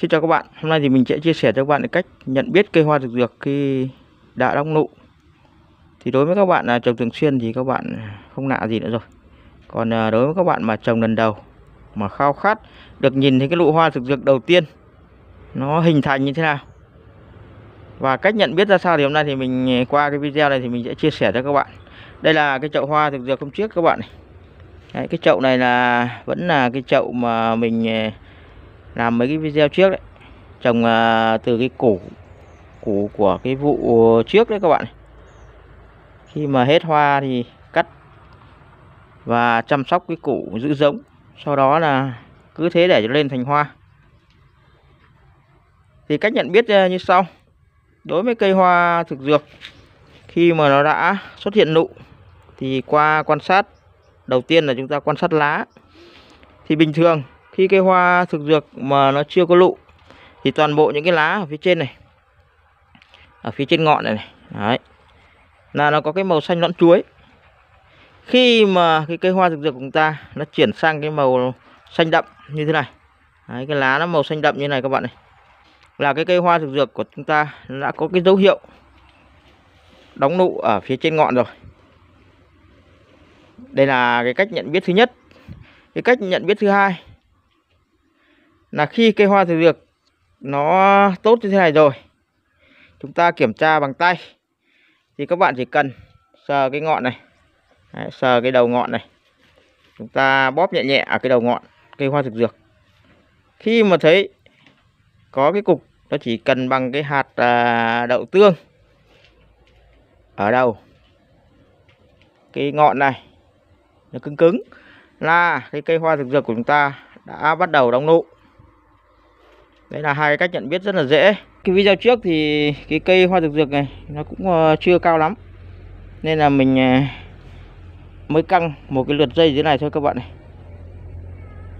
Xin chào các bạn, hôm nay thì mình sẽ chia sẻ cho các bạn cách nhận biết cây hoa dược dược khi đã đóng nụ Thì đối với các bạn là trồng thường xuyên thì các bạn không lạ gì nữa rồi Còn à, đối với các bạn mà trồng lần đầu mà khao khát được nhìn thấy cái nụ hoa dược dược đầu tiên Nó hình thành như thế nào Và cách nhận biết ra sao thì hôm nay thì mình à, qua cái video này thì mình sẽ chia sẻ cho các bạn Đây là cái chậu hoa dược dược hôm trước các bạn này Đấy, cái chậu này là vẫn là cái chậu mà mình à, làm mấy cái video trước đấy trồng à, từ cái củ củ của cái vụ trước đấy các bạn khi mà hết hoa thì cắt và chăm sóc cái củ giữ giống sau đó là cứ thế để cho lên thành hoa thì cách nhận biết à, như sau đối với cây hoa thực dược khi mà nó đã xuất hiện nụ thì qua quan sát đầu tiên là chúng ta quan sát lá thì bình thường khi cây hoa thực dược mà nó chưa có lụ thì toàn bộ những cái lá ở phía trên này ở phía trên ngọn này, này. Đấy. là nó có cái màu xanh nõn chuối khi mà cái cây hoa thực dược của chúng ta nó chuyển sang cái màu xanh đậm như thế này Đấy, cái lá nó màu xanh đậm như này các bạn này là cái cây hoa thực dược của chúng ta đã có cái dấu hiệu đóng nụ ở phía trên ngọn rồi đây là cái cách nhận biết thứ nhất cái cách nhận biết thứ hai là khi cây hoa thử dược nó tốt như thế này rồi chúng ta kiểm tra bằng tay thì các bạn chỉ cần sờ cái ngọn này Đấy, sờ cái đầu ngọn này chúng ta bóp nhẹ nhẹ ở cái đầu ngọn cây hoa thực dược khi mà thấy có cái cục nó chỉ cần bằng cái hạt à, đậu tương ở đầu cái ngọn này nó cứng cứng là cái cây hoa thực dược của chúng ta đã bắt đầu đóng nụ đây là hai cách nhận biết rất là dễ. Cái video trước thì cái cây hoa dược dược này nó cũng ờ, chưa cao lắm. Nên là mình ờ, mới căng một cái lượt dây dưới này thôi các bạn này.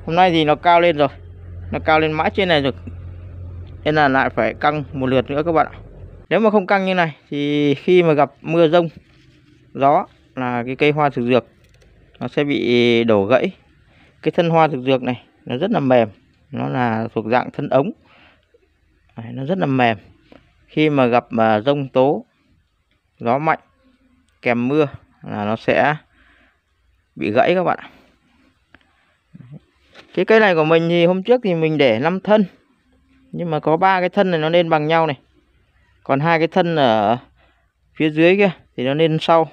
Hôm nay thì nó cao lên rồi. Nó cao lên mãi trên này rồi. Nên là lại phải căng một lượt nữa các bạn ạ. Nếu mà không căng như này thì khi mà gặp mưa rông, gió là cái cây hoa thực dược nó sẽ bị đổ gãy. Cái thân hoa thực dược này nó rất là mềm nó là thuộc dạng thân ống Đấy, nó rất là mềm khi mà gặp mà rông tố gió mạnh kèm mưa là nó sẽ bị gãy các bạn ạ cái cây này của mình thì hôm trước thì mình để 5 thân nhưng mà có ba cái thân này nó lên bằng nhau này còn hai cái thân ở phía dưới kia thì nó lên sau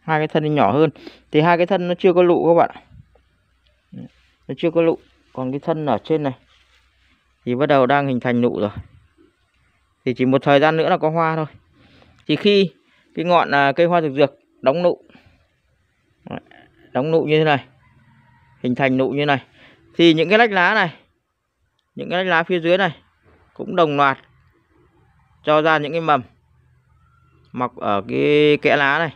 hai cái thân nhỏ hơn thì hai cái thân nó chưa có lụ các bạn nó chưa có lụ còn cái thân ở trên này thì bắt đầu đang hình thành nụ rồi thì chỉ một thời gian nữa là có hoa thôi thì khi cái ngọn à, cây hoa dược dược đóng nụ đóng nụ như thế này hình thành nụ như này thì những cái lách lá này những cái lách lá phía dưới này cũng đồng loạt cho ra những cái mầm mọc ở cái kẽ lá này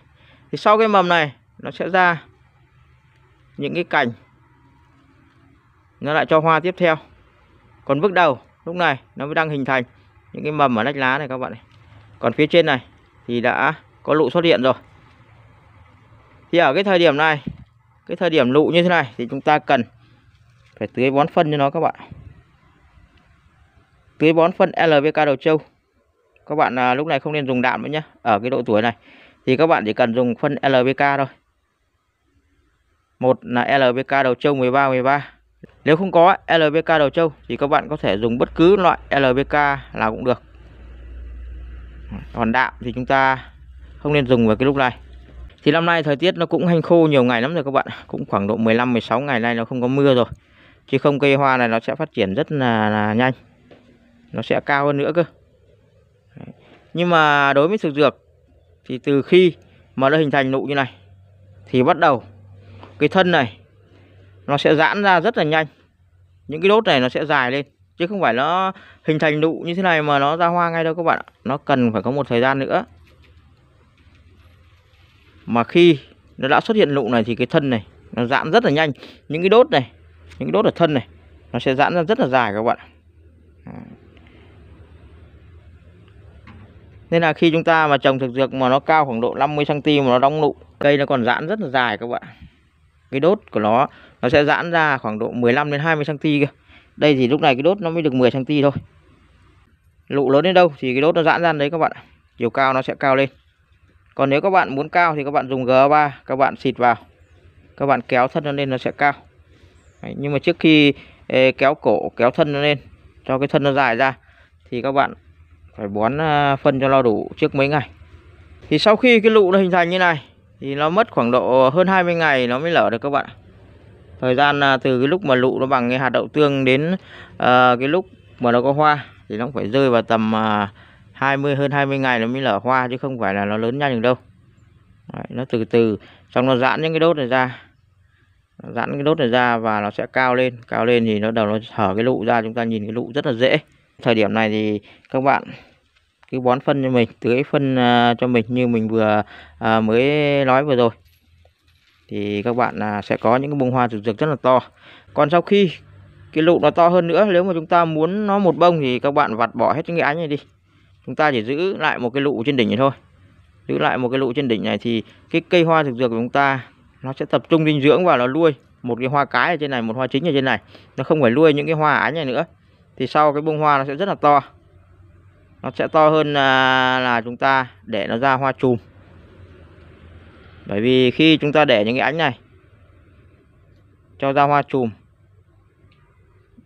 thì sau cái mầm này nó sẽ ra những cái cành nó lại cho hoa tiếp theo còn bước đầu lúc này nó mới đang hình thành những cái mầm ở lách lá này các bạn còn phía trên này thì đã có lụ xuất hiện rồi thì ở cái thời điểm này cái thời điểm lụ như thế này thì chúng ta cần phải tưới bón phân cho nó các bạn tưới bón phân LVK đầu trâu các bạn à, lúc này không nên dùng đạm nữa nhé ở cái độ tuổi này thì các bạn chỉ cần dùng phân LVK thôi một là LVK đầu trâu 13 13 nếu không có LBK đầu trâu thì các bạn có thể dùng bất cứ loại LBK là cũng được. Còn đạm thì chúng ta không nên dùng vào cái lúc này. Thì năm nay thời tiết nó cũng hanh khô nhiều ngày lắm rồi các bạn. Cũng khoảng độ 15-16 ngày nay nó không có mưa rồi. Chứ không cây hoa này nó sẽ phát triển rất là, là nhanh. Nó sẽ cao hơn nữa cơ. Nhưng mà đối với thực dược thì từ khi mà nó hình thành nụ như này thì bắt đầu cái thân này nó sẽ giãn ra rất là nhanh những cái đốt này nó sẽ dài lên chứ không phải nó hình thành nụ như thế này mà nó ra hoa ngay đâu các bạn ạ nó cần phải có một thời gian nữa mà khi nó đã xuất hiện nụ này thì cái thân này nó giãn rất là nhanh những cái đốt này những cái đốt ở thân này nó sẽ giãn ra rất là dài các bạn nên là khi chúng ta mà trồng thực dược mà nó cao khoảng độ 50 cm mà nó đóng nụ cây nó còn giãn rất là dài các bạn cái đốt của nó nó sẽ giãn ra khoảng độ 15 đến 20 cm kìa. Đây thì lúc này cái đốt nó mới được 10 cm thôi. Lụ lớn đến đâu thì cái đốt nó giãn ra đấy các bạn. Chiều cao nó sẽ cao lên. Còn nếu các bạn muốn cao thì các bạn dùng G3 các bạn xịt vào. Các bạn kéo thân nó lên nó sẽ cao. Đấy, nhưng mà trước khi ê, kéo cổ kéo thân nó lên cho cái thân nó dài ra thì các bạn phải bón à, phân cho nó đủ trước mấy ngày. Thì sau khi cái lụ nó hình thành như này thì nó mất khoảng độ hơn 20 ngày nó mới lở được các bạn thời gian à, từ cái lúc mà lụ nó bằng cái hạt đậu tương đến uh, cái lúc mà nó có hoa thì nó phải rơi vào tầm uh, à, 20 hơn 20 ngày nó mới lở hoa chứ không phải là nó lớn nhanh được đâu Đấy, nó từ từ xong nó giãn những cái đốt này ra giãn cái đốt này ra và nó sẽ cao lên cao lên thì nó đầu nó hở cái lụ ra chúng ta nhìn cái lụ rất là dễ thời điểm này thì các bạn cứ bón phân cho mình tưới phân à, cho mình như mình vừa à, mới nói vừa rồi thì các bạn à, sẽ có những cái bông hoa rực rực rất là to còn sau khi cái lụ nó to hơn nữa nếu mà chúng ta muốn nó một bông thì các bạn vặt bỏ hết những cái ánh này đi chúng ta chỉ giữ lại một cái lụ trên đỉnh này thôi giữ lại một cái lụ trên đỉnh này thì cái cây hoa thực dược của chúng ta nó sẽ tập trung dinh dưỡng vào nó nuôi một cái hoa cái ở trên này một hoa chính ở trên này nó không phải nuôi những cái hoa ánh này nữa thì sau cái bông hoa nó sẽ rất là to nó sẽ to hơn là, là chúng ta để nó ra hoa chùm bởi vì khi chúng ta để những cái ánh này cho ra hoa chùm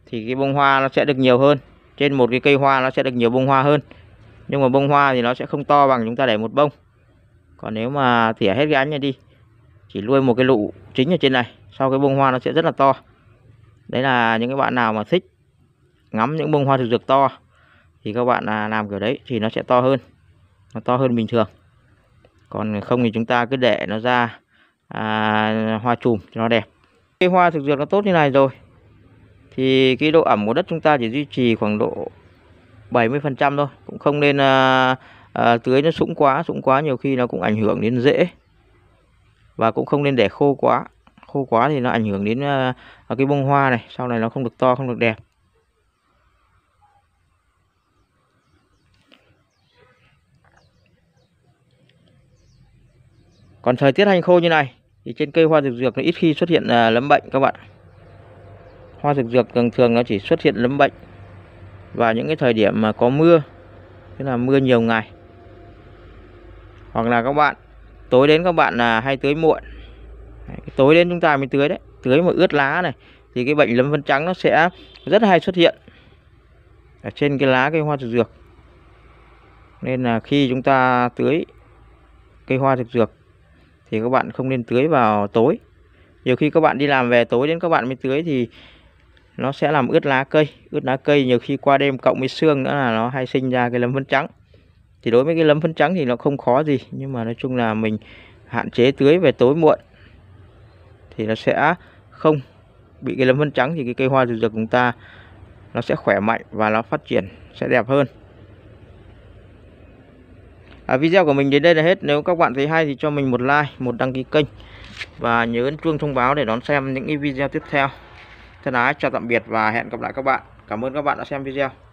thì cái bông hoa nó sẽ được nhiều hơn trên một cái cây hoa nó sẽ được nhiều bông hoa hơn nhưng mà bông hoa thì nó sẽ không to bằng chúng ta để một bông còn nếu mà tỉa hết cái ánh này đi chỉ nuôi một cái lụ chính ở trên này sau cái bông hoa nó sẽ rất là to đấy là những cái bạn nào mà thích ngắm những bông hoa thực dược to thì các bạn à, làm kiểu đấy thì nó sẽ to hơn nó to hơn bình thường còn không thì chúng ta cứ để nó ra à, hoa chùm cho nó đẹp cây hoa thực dược nó tốt như này rồi thì cái độ ẩm của đất chúng ta chỉ duy trì khoảng độ 70% thôi cũng không nên à, à, tưới nó sũng quá sũng quá nhiều khi nó cũng ảnh hưởng đến rễ và cũng không nên để khô quá khô quá thì nó ảnh hưởng đến à, cái bông hoa này sau này nó không được to không được đẹp còn thời tiết hành khô như này thì trên cây hoa dược dược nó ít khi xuất hiện à, lấm bệnh các bạn hoa dược dược thường thường nó chỉ xuất hiện lấm bệnh vào những cái thời điểm mà có mưa tức là mưa nhiều ngày hoặc là các bạn tối đến các bạn là hay tưới muộn tối đến chúng ta mới tưới đấy tưới mà ướt lá này thì cái bệnh lấm vân trắng nó sẽ rất hay xuất hiện ở trên cái lá cây hoa dược dược nên là khi chúng ta tưới cây hoa dược dược thì các bạn không nên tưới vào tối nhiều khi các bạn đi làm về tối đến các bạn mới tưới thì nó sẽ làm ướt lá cây ướt lá cây nhiều khi qua đêm cộng với xương nữa là nó hay sinh ra cái lấm phấn trắng thì đối với cái lấm phấn trắng thì nó không khó gì nhưng mà nói chung là mình hạn chế tưới về tối muộn thì nó sẽ không bị cái lấm phấn trắng thì cái cây hoa dược dược chúng ta nó sẽ khỏe mạnh và nó phát triển sẽ đẹp hơn à, video của mình đến đây là hết nếu các bạn thấy hay thì cho mình một like một đăng ký kênh và nhớ ấn chuông thông báo để đón xem những video tiếp theo thân ái chào tạm biệt và hẹn gặp lại các bạn cảm ơn các bạn đã xem video